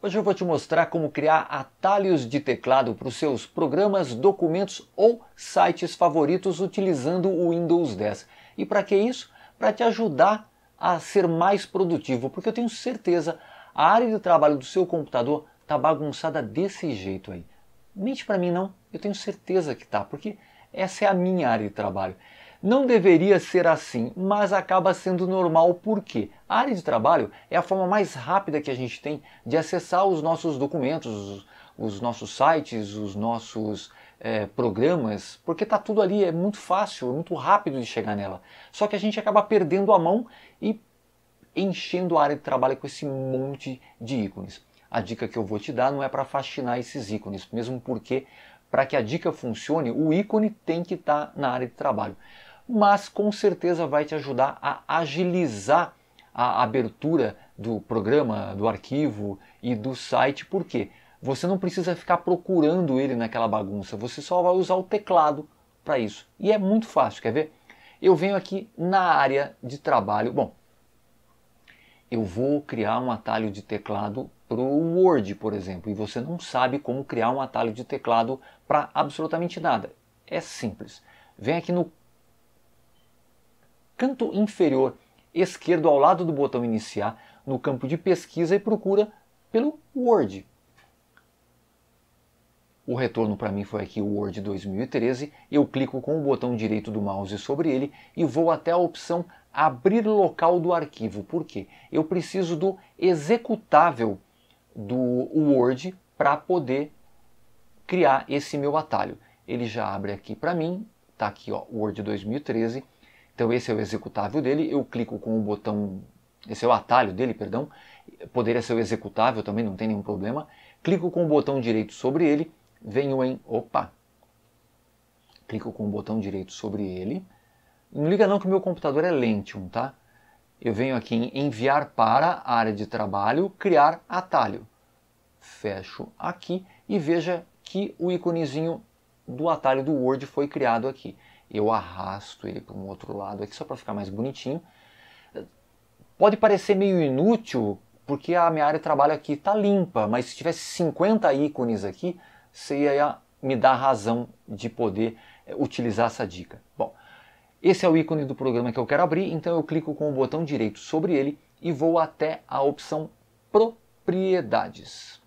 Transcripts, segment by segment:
Hoje eu vou te mostrar como criar atalhos de teclado para os seus programas, documentos ou sites favoritos utilizando o Windows 10. E para que isso? Para te ajudar a ser mais produtivo, porque eu tenho certeza a área de trabalho do seu computador tá bagunçada desse jeito aí. Mente para mim não, eu tenho certeza que tá, porque essa é a minha área de trabalho. Não deveria ser assim, mas acaba sendo normal porque a área de trabalho é a forma mais rápida que a gente tem de acessar os nossos documentos, os nossos sites, os nossos é, programas, porque está tudo ali, é muito fácil, é muito rápido de chegar nela. Só que a gente acaba perdendo a mão e enchendo a área de trabalho com esse monte de ícones. A dica que eu vou te dar não é para fascinar esses ícones, mesmo porque para que a dica funcione, o ícone tem que estar tá na área de trabalho mas com certeza vai te ajudar a agilizar a abertura do programa, do arquivo e do site, porque você não precisa ficar procurando ele naquela bagunça, você só vai usar o teclado para isso. E é muito fácil, quer ver? Eu venho aqui na área de trabalho. Bom, eu vou criar um atalho de teclado para o Word, por exemplo, e você não sabe como criar um atalho de teclado para absolutamente nada. É simples. Vem aqui no canto inferior esquerdo ao lado do botão iniciar no campo de pesquisa e procura pelo Word. O retorno para mim foi aqui o Word 2013, eu clico com o botão direito do mouse sobre ele e vou até a opção abrir local do arquivo. Por quê? Eu preciso do executável do Word para poder criar esse meu atalho. Ele já abre aqui para mim, está aqui ó, Word 2013, então esse é o executável dele, eu clico com o botão, esse é o atalho dele, perdão, poderia ser o executável também, não tem nenhum problema. Clico com o botão direito sobre ele, venho em, opa, clico com o botão direito sobre ele. Não liga não que o meu computador é Lentium, tá? Eu venho aqui em enviar para a área de trabalho, criar atalho. Fecho aqui e veja que o íconezinho do atalho do Word foi criado aqui eu arrasto ele para um outro lado aqui só para ficar mais bonitinho. Pode parecer meio inútil, porque a minha área de trabalho aqui está limpa, mas se tivesse 50 ícones aqui, você ia me dar razão de poder eh, utilizar essa dica. Bom, esse é o ícone do programa que eu quero abrir, então eu clico com o botão direito sobre ele e vou até a opção Propriedades.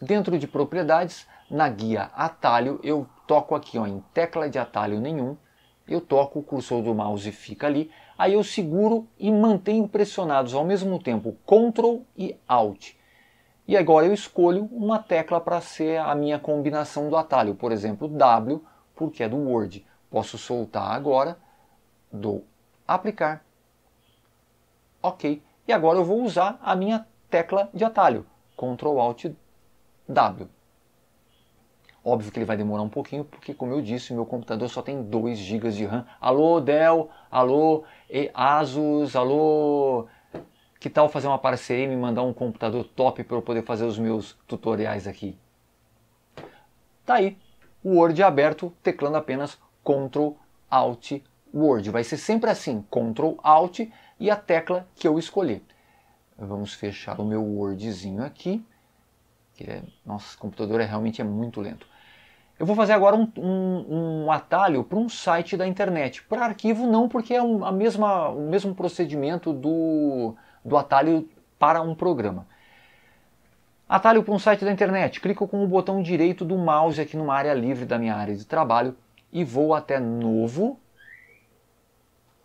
Dentro de Propriedades, na guia Atalho, eu toco aqui ó, em tecla de atalho nenhum, eu toco, o cursor do mouse e fica ali, aí eu seguro e mantenho pressionados ao mesmo tempo Ctrl e Alt. E agora eu escolho uma tecla para ser a minha combinação do atalho, por exemplo W, porque é do Word. Posso soltar agora, dou aplicar, ok. E agora eu vou usar a minha tecla de atalho, Ctrl Alt W. Óbvio que ele vai demorar um pouquinho, porque como eu disse, meu computador só tem 2 GB de RAM. Alô Dell, alô Asus, alô... Que tal fazer uma parceria e me mandar um computador top para eu poder fazer os meus tutoriais aqui? Tá aí, o Word aberto, teclando apenas Ctrl Alt Word. Vai ser sempre assim, Ctrl Alt e a tecla que eu escolher. Vamos fechar o meu Wordzinho aqui. É, nossa, o computador é, realmente é muito lento. Eu vou fazer agora um, um, um atalho para um site da internet. Para arquivo não, porque é um, a mesma, o mesmo procedimento do, do atalho para um programa. Atalho para um site da internet. Clico com o botão direito do mouse aqui numa área livre da minha área de trabalho e vou até Novo,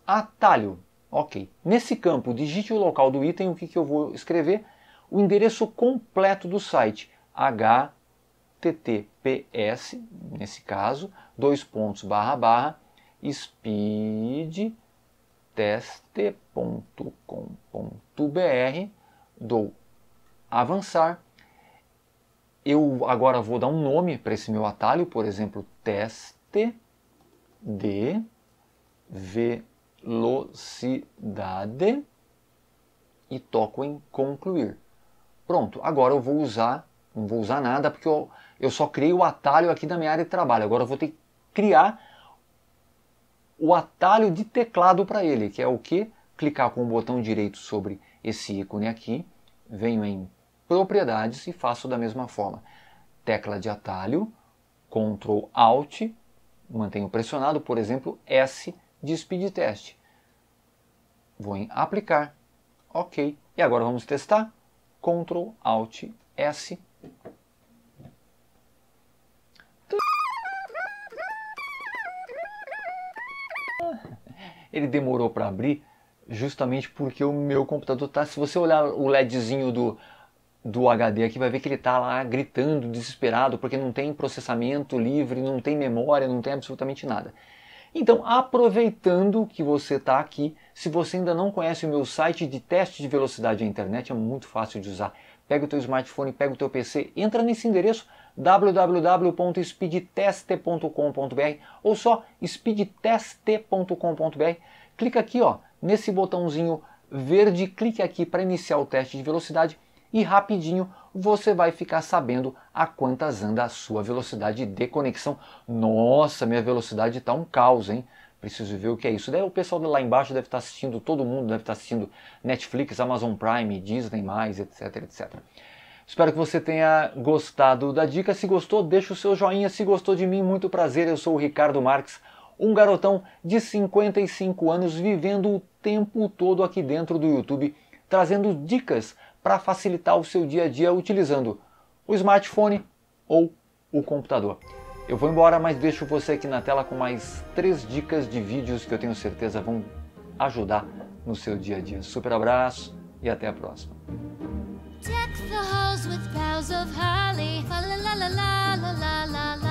Atalho. Ok. Nesse campo, digite o local do item, o que, que eu vou escrever? O endereço completo do site. h https, nesse caso, dois pontos barra barra speedtest.com.br, dou avançar. Eu agora vou dar um nome para esse meu atalho, por exemplo, teste de velocidade e toco em concluir. Pronto, agora eu vou usar não vou usar nada porque eu, eu só criei o atalho aqui da minha área de trabalho. Agora eu vou ter que criar o atalho de teclado para ele, que é o que? Clicar com o botão direito sobre esse ícone aqui, venho em propriedades e faço da mesma forma. Tecla de atalho, Ctrl Alt, mantenho pressionado, por exemplo, S de speed test. Vou em aplicar, ok. E agora vamos testar, Ctrl Alt S ele demorou para abrir justamente porque o meu computador tá. Se você olhar o LEDzinho do, do HD aqui, vai ver que ele tá lá gritando, desesperado, porque não tem processamento livre, não tem memória, não tem absolutamente nada. Então, aproveitando que você está aqui, se você ainda não conhece o meu site de teste de velocidade à internet, é muito fácil de usar. Pega o teu smartphone, pega o teu PC, entra nesse endereço www.speedtest.com.br ou só speedtest.com.br. Clica aqui, ó, nesse botãozinho verde, clique aqui para iniciar o teste de velocidade e rapidinho você vai ficar sabendo a quantas anda a sua velocidade de conexão. Nossa, minha velocidade está um caos, hein? Preciso ver o que é isso. Daí o pessoal lá embaixo deve estar assistindo, todo mundo deve estar assistindo Netflix, Amazon Prime, Disney, etc, etc. Espero que você tenha gostado da dica. Se gostou, deixa o seu joinha. Se gostou de mim, muito prazer. Eu sou o Ricardo Marques, um garotão de 55 anos vivendo o tempo todo aqui dentro do YouTube, trazendo dicas para facilitar o seu dia a dia utilizando o smartphone ou o computador. Eu vou embora, mas deixo você aqui na tela com mais três dicas de vídeos que eu tenho certeza vão ajudar no seu dia a dia. Super abraço e até a próxima. Deck the halls with boughs of holly. la la la la la la la.